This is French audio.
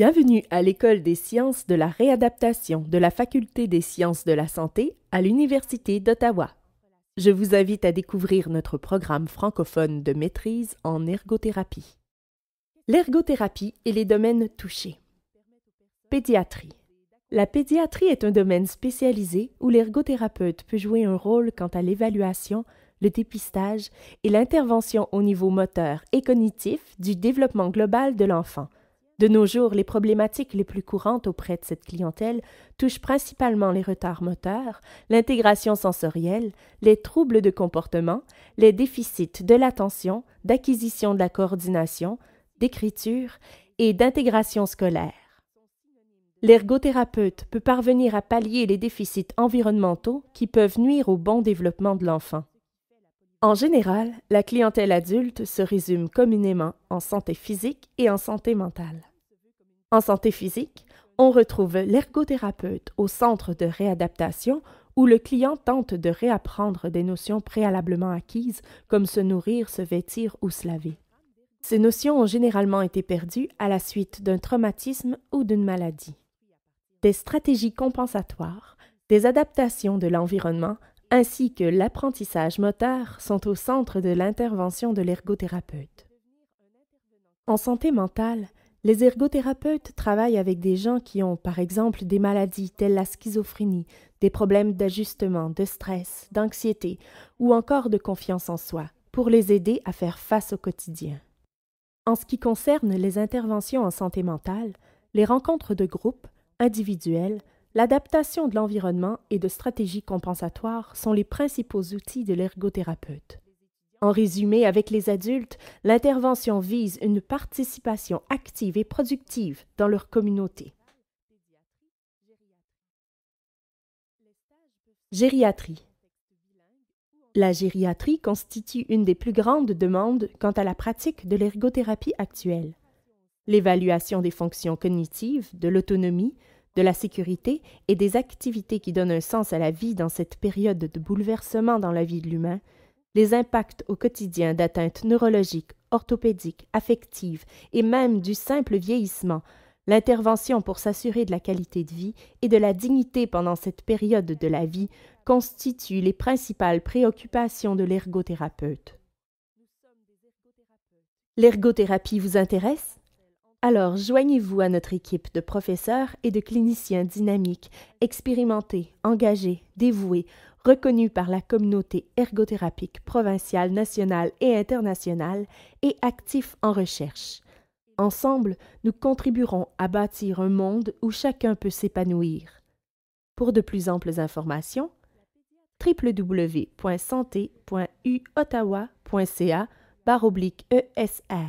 Bienvenue à l'École des sciences de la réadaptation de la Faculté des sciences de la santé à l'Université d'Ottawa. Je vous invite à découvrir notre programme francophone de maîtrise en ergothérapie. L'ergothérapie et les domaines touchés. Pédiatrie. La pédiatrie est un domaine spécialisé où l'ergothérapeute peut jouer un rôle quant à l'évaluation, le dépistage et l'intervention au niveau moteur et cognitif du développement global de l'enfant de nos jours, les problématiques les plus courantes auprès de cette clientèle touchent principalement les retards moteurs, l'intégration sensorielle, les troubles de comportement, les déficits de l'attention, d'acquisition de la coordination, d'écriture et d'intégration scolaire. L'ergothérapeute peut parvenir à pallier les déficits environnementaux qui peuvent nuire au bon développement de l'enfant. En général, la clientèle adulte se résume communément en santé physique et en santé mentale. En santé physique, on retrouve l'ergothérapeute au centre de réadaptation où le client tente de réapprendre des notions préalablement acquises comme se nourrir, se vêtir ou se laver. Ces notions ont généralement été perdues à la suite d'un traumatisme ou d'une maladie. Des stratégies compensatoires, des adaptations de l'environnement ainsi que l'apprentissage moteur sont au centre de l'intervention de l'ergothérapeute. En santé mentale, les ergothérapeutes travaillent avec des gens qui ont, par exemple, des maladies telles la schizophrénie, des problèmes d'ajustement, de stress, d'anxiété ou encore de confiance en soi, pour les aider à faire face au quotidien. En ce qui concerne les interventions en santé mentale, les rencontres de groupe, individuelles, l'adaptation de l'environnement et de stratégies compensatoires sont les principaux outils de l'ergothérapeute. En résumé, avec les adultes, l'intervention vise une participation active et productive dans leur communauté. Gériatrie. La gériatrie constitue une des plus grandes demandes quant à la pratique de l'ergothérapie actuelle. L'évaluation des fonctions cognitives, de l'autonomie, de la sécurité et des activités qui donnent un sens à la vie dans cette période de bouleversement dans la vie de l'humain les impacts au quotidien d'atteintes neurologiques, orthopédiques, affectives et même du simple vieillissement, l'intervention pour s'assurer de la qualité de vie et de la dignité pendant cette période de la vie constituent les principales préoccupations de l'ergothérapeute. L'ergothérapie vous intéresse alors joignez-vous à notre équipe de professeurs et de cliniciens dynamiques, expérimentés, engagés, dévoués, reconnus par la communauté ergothérapique provinciale, nationale et internationale et actifs en recherche. Ensemble, nous contribuerons à bâtir un monde où chacun peut s'épanouir. Pour de plus amples informations, www.santé.uottawa.ca ESR